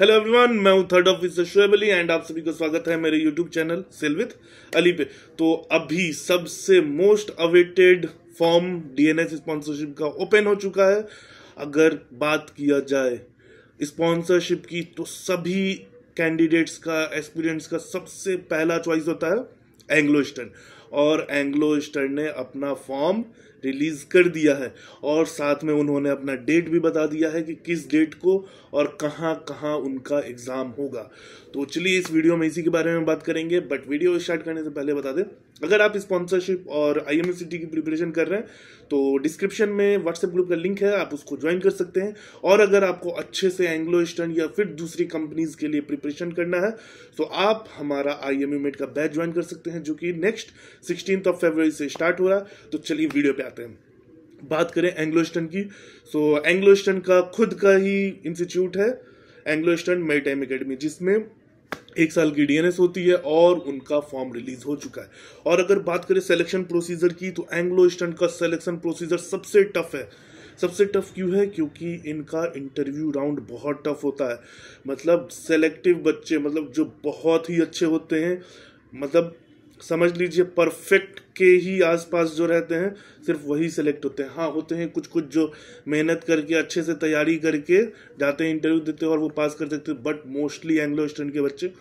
hello everyone मैं हूँ third officer Shoaib Ali and आप सभी का स्वागत है मेरे यूट्यूब चैनल सेलविथ अली पे तो अभी सबसे most awaited form DNS sponsorship का ओपन हो चुका है अगर बात किया जाए स्पॉन्सरशिप की तो सभी कैंडिडेट्स का एक्सपीरियंस का सबसे पहला चॉइस होता है एंग्लो और एंग्लो ईस्टर्न ने अपना फॉर्म रिलीज कर दिया है और साथ में उन्होंने अपना डेट भी बता दिया है कि किस डेट को और कहाँ कहाँ उनका एग्ज़ाम होगा तो चलिए इस वीडियो में इसी के बारे में बात करेंगे बट वीडियो स्टार्ट करने से पहले बता दें अगर आप स्पॉन्सरशिप और आई की प्रिपरेशन कर रहे हैं तो डिस्क्रिप्शन में व्हाट्सएप ग्रुप का लिंक है आप उसको ज्वाइन कर सकते हैं और अगर आपको अच्छे से एंग्लो ईस्टर्न या फिर दूसरी कंपनीज के लिए प्रिपरेशन करना है तो आप हमारा आई एम का बैच ज्वाइन कर सकते हैं जो कि नेक्स्ट सिक्सटीन ऑफ फेबर से स्टार्ट हो रहा है तो चलिए वीडियो पे आते हैं बात करें एंग्लोस्टन की सो तो so, एंग्लोस्टन का खुद का ही इंस्टीट्यूट है एंग्लोस्टन टाइम अकेडमी जिसमें एक साल की डीएनएस होती है और उनका फॉर्म रिलीज हो चुका है और अगर बात करें सिलेक्शन प्रोसीजर की तो एंग्लो ईस्टर्न का सिलेक्शन प्रोसीजर सबसे टफ है सबसे टफ क्यों है क्योंकि इनका इंटरव्यू राउंड बहुत टफ होता है मतलब सेलेक्टिव बच्चे मतलब जो बहुत ही अच्छे होते हैं मतलब समझ लीजिए परफेक्ट के ही आसपास जो रहते हैं सिर्फ वही सेलेक्ट होते हैं हाँ होते हैं कुछ कुछ जो मेहनत करके अच्छे से तैयारी करके जाते हैं इंटरव्यू देते हैं और वो पास कर सकते हैं बट मोस्टली एंग्लो स्टूडेंट के बच्चे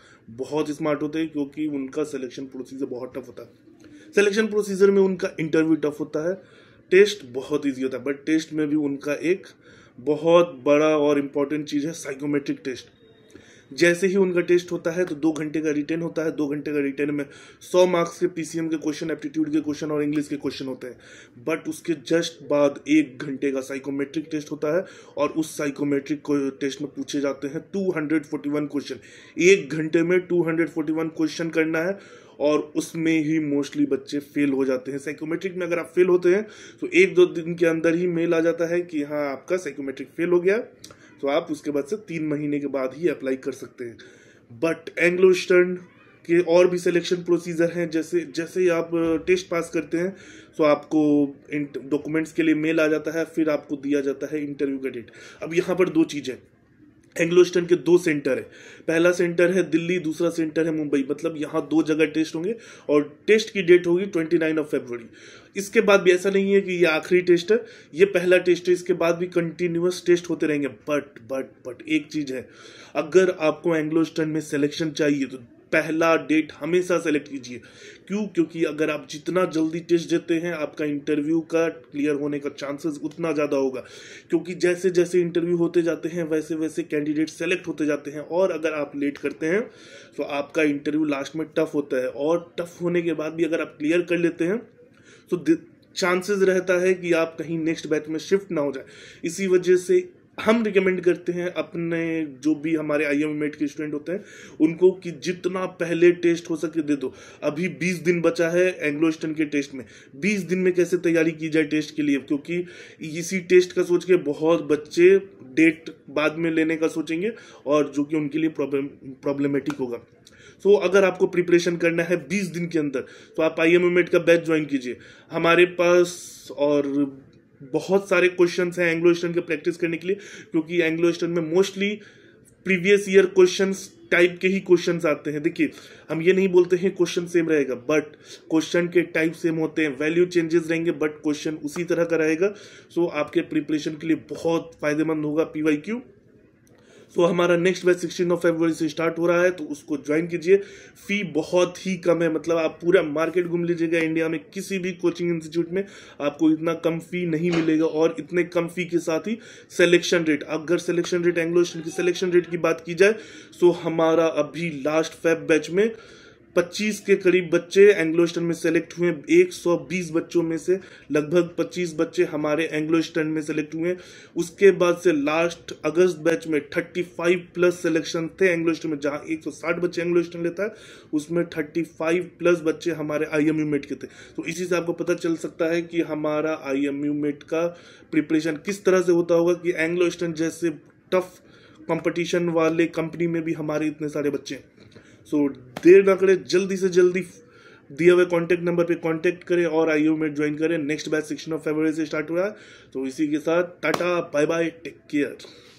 बहुत स्मार्ट होते हैं क्योंकि उनका सिलेक्शन प्रोसीजर बहुत टफ होता है सिलेक्शन प्रोसीजर में उनका इंटरव्यू टफ होता है टेस्ट बहुत ईजी होता है बट टेस्ट में भी उनका एक बहुत बड़ा और इम्पॉर्टेंट चीज़ है साइकोमेट्रिक टेस्ट जैसे ही उनका टेस्ट होता है तो दो घंटे का रिटर्न होता है दो घंटे का रिटर्न में सौ मार्क्स के पीसीएम के क्वेश्चन एप्टीट्यूड के क्वेश्चन और इंग्लिश के क्वेश्चन होते हैं बट उसके जस्ट बाद एक घंटे का साइकोमेट्रिक टेस्ट होता है और उस साइकोमेट्रिक टेस्ट में पूछे जाते हैं टू क्वेश्चन एक घंटे में टू क्वेश्चन करना है और उसमें ही मोस्टली बच्चे फेल हो जाते हैं साइकोमेट्रिक में अगर आप फेल होते हैं तो एक दो दिन के अंदर ही मेल आ जाता है कि हाँ आपका साइकोमेट्रिक फेल हो गया तो आप उसके बाद से तीन महीने के बाद ही अप्लाई कर सकते हैं बट एंग्लो ईस्टर्न के और भी सिलेक्शन प्रोसीजर हैं जैसे जैसे ही आप टेस्ट पास करते हैं तो आपको डॉक्यूमेंट्स के लिए मेल आ जाता है फिर आपको दिया जाता है इंटरव्यू का डेट अब यहाँ पर दो चीज़ें एंग्लोस्टन के दो सेंटर है पहला सेंटर है दिल्ली दूसरा सेंटर है मुंबई मतलब यहाँ दो जगह टेस्ट होंगे और टेस्ट की डेट होगी ट्वेंटी नाइन ऑफ फेब्रवरी इसके बाद भी ऐसा नहीं है कि ये आखिरी टेस्ट है ये पहला टेस्ट है इसके बाद भी कंटिन्यूस टेस्ट होते रहेंगे बट बट बट एक चीज़ है अगर आपको एंग्लोस्टन में सिलेक्शन चाहिए तो पहला डेट हमेशा सेलेक्ट कीजिए क्यों क्योंकि अगर आप जितना जल्दी टेस्ट देते हैं आपका इंटरव्यू का क्लियर होने का चांसेस उतना ज़्यादा होगा क्योंकि जैसे जैसे इंटरव्यू होते जाते हैं वैसे वैसे कैंडिडेट सेलेक्ट होते जाते हैं और अगर आप लेट करते हैं तो आपका इंटरव्यू लास्ट में टफ होता है और टफ होने के बाद भी अगर आप क्लियर कर लेते हैं तो चांसेस रहता है कि आप कहीं नेक्स्ट बैच में शिफ्ट ना हो जाए इसी वजह से हम रिकमेंड करते हैं अपने जो भी हमारे आई एम के स्टूडेंट होते हैं उनको कि जितना पहले टेस्ट हो सके दे दो अभी बीस दिन बचा है एंग्लो ईस्टर्न के टेस्ट में बीस दिन में कैसे तैयारी की जाए टेस्ट के लिए क्योंकि इसी टेस्ट का सोच के बहुत बच्चे डेट बाद में लेने का सोचेंगे और जो कि उनके लिए प्रॉब्लम प्रॉब्लमेटिक होगा सो so, अगर आपको प्रिपरेशन करना है 20 दिन के अंदर तो आप आई एम का बैच ज्वाइन कीजिए हमारे पास और बहुत सारे क्वेश्चन हैं एंग्लो ईस्टर्न के प्रैक्टिस करने के लिए क्योंकि एंग्लो ईस्टर्न में mostly previous year question type के ही क्वेश्चन आते हैं देखिए हम ये नहीं बोलते हैं क्वेश्चन सेम रहेगा बट क्वेश्चन के टाइप सेम होते हैं वैल्यू चेंजेस रहेंगे बट क्वेश्चन उसी तरह का रहेगा सो so, आपके प्रिपरेशन के लिए बहुत फायदेमंद होगा क्यू तो हमारा next batch sixteen of February से स्टार्ट हो रहा है तो उसको ज्वाइन कीजिए फी बहुत ही कम है मतलब आप पूरा मार्केट घूम लीजिएगा इंडिया में किसी भी कोचिंग इंस्टीट्यूट में आपको इतना कम फी नहीं मिलेगा और इतने कम फी के साथ ही सिलेक्शन रेट अगर सिलेक्शन रेट एंग्लो की सिलेक्शन रेट की बात की जाए सो तो हमारा अभी लास्ट फेब बैच में 25 के करीब बच्चे एंग्लो एंग्लोस्टन में सेलेक्ट हुए 120 बच्चों में से लगभग 25 बच्चे हमारे एंग्लो स्टर्न में सेलेक्ट हुए उसके बाद से लास्ट अगस्त बैच में 35 प्लस सिलेक्शन थे एंग्लो स्टर्न में जहां 160 बच्चे एंग्लो स्टर्न लेता है उसमें 35 प्लस बच्चे हमारे आई एम मेट के थे तो इसी से आपको पता चल सकता है कि हमारा आई एम मेट का प्रिपरेशन किस तरह से होता होगा कि एंग्लो स्टर्न जैसे टफ कंपटीशन वाले कंपनी में भी हमारे इतने सारे बच्चे हैं सो देर ना करें जल्दी से जल्दी दिए हुए कॉन्टैक्ट नंबर पे कॉन्टैक्ट करें और आई में ज्वाइन करें next batch sixteen of February से स्टार्ट हो रहा है तो इसी के साथ tata bye bye take care